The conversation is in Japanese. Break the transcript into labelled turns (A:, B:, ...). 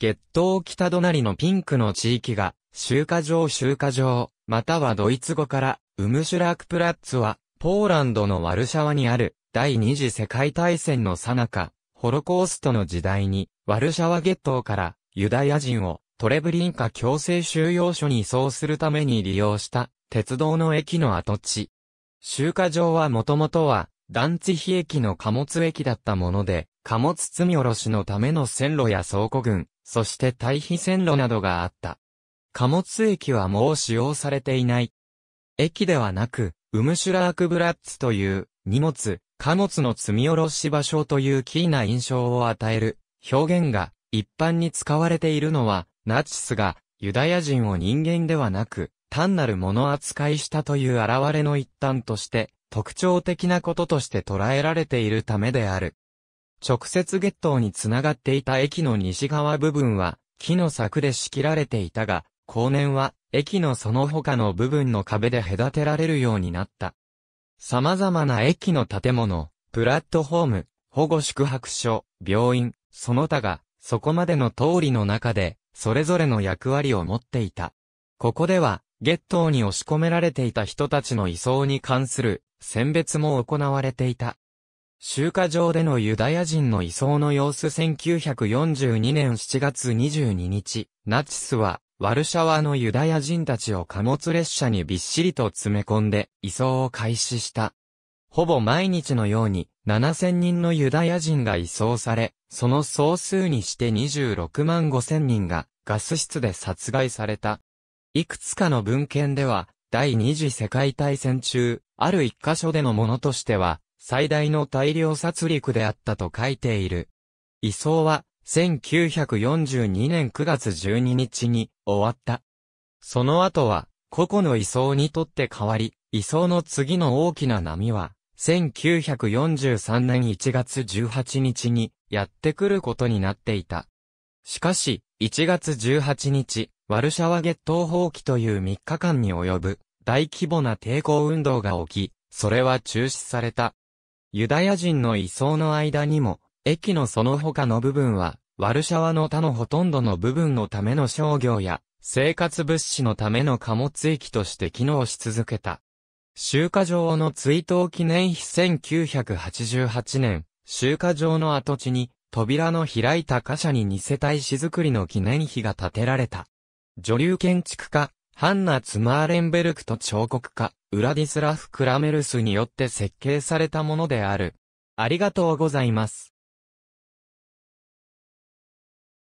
A: 月頭北隣のピンクの地域が、集荷場集荷場、またはドイツ語から、ウムシュラークプラッツは、ポーランドのワルシャワにある、第二次世界大戦の最中、ホロコーストの時代に、ワルシャワ月ッから、ユダヤ人を、トレブリンカ強制収容所に移送するために利用した、鉄道の駅の跡地。集荷場はもともとは、団地ツヒ駅の貨物駅だったもので、貨物積み下ろしのための線路や倉庫群、そして対比線路などがあった。貨物駅はもう使用されていない。駅ではなく、ウムシュラークブラッツという荷物、貨物の積み下ろし場所というキーな印象を与える表現が一般に使われているのは、ナチスがユダヤ人を人間ではなく単なる物扱いしたという現れの一端として特徴的なこととして捉えられているためである。直接月頭につながっていた駅の西側部分は、木の柵で仕切られていたが、後年は、駅のその他の部分の壁で隔てられるようになった。様々な駅の建物、プラットホーム、保護宿泊所、病院、その他が、そこまでの通りの中で、それぞれの役割を持っていた。ここでは、月頭に押し込められていた人たちの移送に関する選別も行われていた。集荷場でのユダヤ人の移送の様子1942年7月22日、ナチスは、ワルシャワのユダヤ人たちを貨物列車にびっしりと詰め込んで、移送を開始した。ほぼ毎日のように、7000人のユダヤ人が移送され、その総数にして26万5000人が、ガス室で殺害された。いくつかの文献では、第二次世界大戦中、ある一箇所でのものとしては、最大の大量殺戮であったと書いている。移送は、1942年9月12日に終わった。その後は、個々の移送にとって変わり、移送の次の大きな波は、1943年1月18日にやってくることになっていた。しかし、1月18日、ワルシャワゲット放棄という3日間に及ぶ大規模な抵抗運動が起き、それは中止された。ユダヤ人の移送の間にも、駅のその他の部分は、ワルシャワの他のほとんどの部分のための商業や、生活物資のための貨物駅として機能し続けた。集荷場の追悼記念碑1988年、集荷場の跡地に、扉の開いた貨車に2世帯し作りの記念碑が建てられた。女流建築家、ハンナ・ツマーレンベルクと彫刻家、ウラディスラフ・クラメルスによって設計されたものである。ありがとうございます。